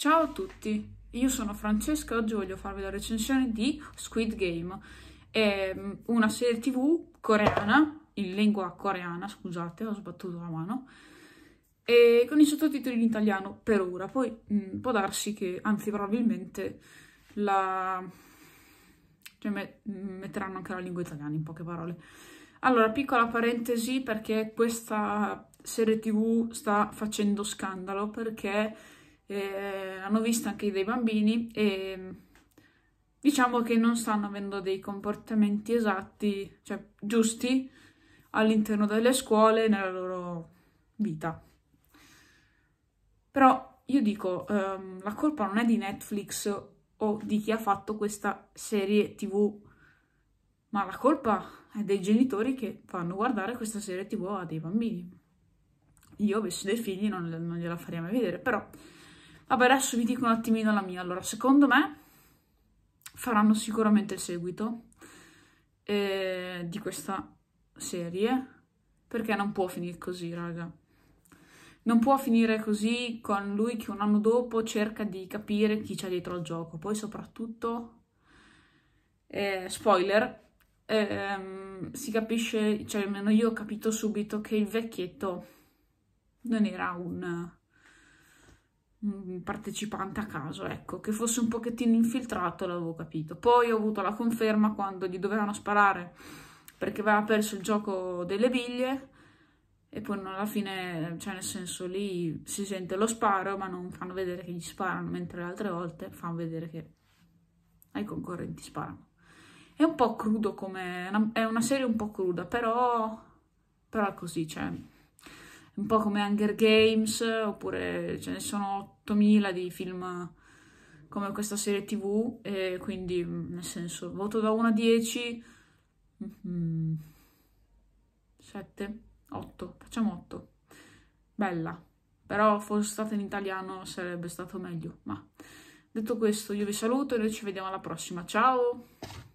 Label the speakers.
Speaker 1: Ciao a tutti, io sono Francesca e oggi voglio farvi la recensione di Squid Game, è ehm, una serie tv coreana, in lingua coreana, scusate, ho sbattuto la mano, e con i sottotitoli in italiano per ora, poi mh, mm, può darsi che, anzi probabilmente, la... cioè, met metteranno anche la lingua italiana in poche parole. Allora, piccola parentesi perché questa serie tv sta facendo scandalo perché eh, l'hanno vista anche dei bambini e diciamo che non stanno avendo dei comportamenti esatti, cioè giusti, all'interno delle scuole nella loro vita. Però io dico, ehm, la colpa non è di Netflix o di chi ha fatto questa serie tv, ma la colpa è dei genitori che fanno guardare questa serie tv a dei bambini. Io avessi dei figli non, non gliela farei mai vedere, però Vabbè, adesso vi dico un attimino la mia. Allora, secondo me faranno sicuramente il seguito eh, di questa serie, perché non può finire così, raga. Non può finire così con lui che un anno dopo cerca di capire chi c'è dietro al gioco. Poi soprattutto, eh, spoiler, ehm, si capisce, cioè almeno io ho capito subito che il vecchietto non era un partecipante a caso, ecco, che fosse un pochettino infiltrato, l'avevo capito. Poi ho avuto la conferma quando gli dovevano sparare perché aveva perso il gioco delle biglie e poi alla fine, cioè nel senso lì si sente lo sparo ma non fanno vedere che gli sparano, mentre le altre volte fanno vedere che ai concorrenti sparano. È un po' crudo come... è una serie un po' cruda, però... però così, cioè un po' come Hunger Games, oppure ce ne sono 8000 di film come questa serie tv, e quindi mm, nel senso, voto da 1 a 10, 7, 8, facciamo 8, bella, però fosse stata in italiano sarebbe stato meglio, ma detto questo io vi saluto e noi ci vediamo alla prossima, ciao!